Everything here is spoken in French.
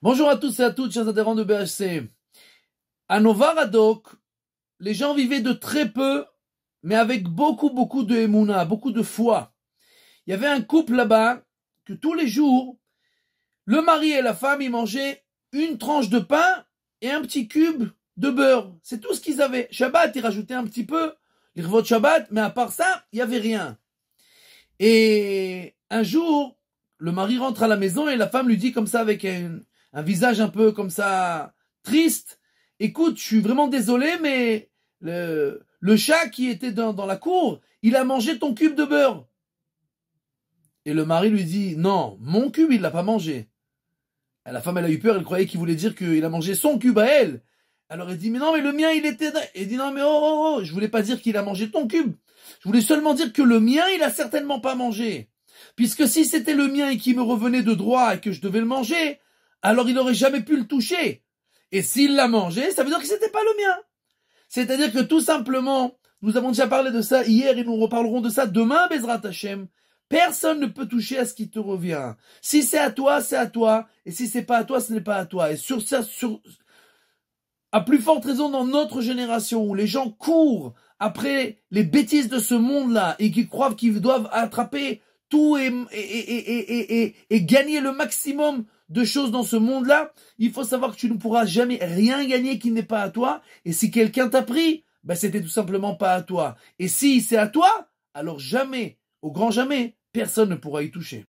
Bonjour à tous et à toutes, chers adhérents de BHC. À Novaradok, les gens vivaient de très peu, mais avec beaucoup, beaucoup de émouna, beaucoup de foi. Il y avait un couple là-bas que tous les jours, le mari et la femme, ils mangeaient une tranche de pain et un petit cube de beurre. C'est tout ce qu'ils avaient. Shabbat, ils rajoutaient un petit peu, les revots Shabbat, mais à part ça, il n'y avait rien. Et un jour, le mari rentre à la maison et la femme lui dit comme ça avec un, un visage un peu comme ça, triste. Écoute, je suis vraiment désolé, mais le, le chat qui était dans, dans la cour, il a mangé ton cube de beurre. Et le mari lui dit, non, mon cube, il l'a pas mangé. la femme, elle a eu peur, elle croyait qu'il voulait dire qu'il a mangé son cube à elle. Alors elle dit, mais non, mais le mien, il était... Elle dit, non, mais oh, oh, oh, je voulais pas dire qu'il a mangé ton cube. Je voulais seulement dire que le mien, il a certainement pas mangé. Puisque si c'était le mien et qu'il me revenait de droit et que je devais le manger, alors il n'aurait jamais pu le toucher. Et s'il l'a mangé, ça veut dire que c'était pas le mien. C'est-à-dire que tout simplement, nous avons déjà parlé de ça hier et nous reparlerons de ça demain, Bezrat Hashem. Personne ne peut toucher à ce qui te revient. Si c'est à toi, c'est à toi. Et si c'est pas à toi, ce n'est pas à toi. Et sur ça, sur, à plus forte raison dans notre génération où les gens courent après les bêtises de ce monde-là et qui croient qu'ils doivent attraper tout et, et, et gagner le maximum de choses dans ce monde-là, il faut savoir que tu ne pourras jamais rien gagner qui n'est pas à toi. Et si quelqu'un t'a pris, ben c'était tout simplement pas à toi. Et si c'est à toi, alors jamais, au grand jamais, personne ne pourra y toucher.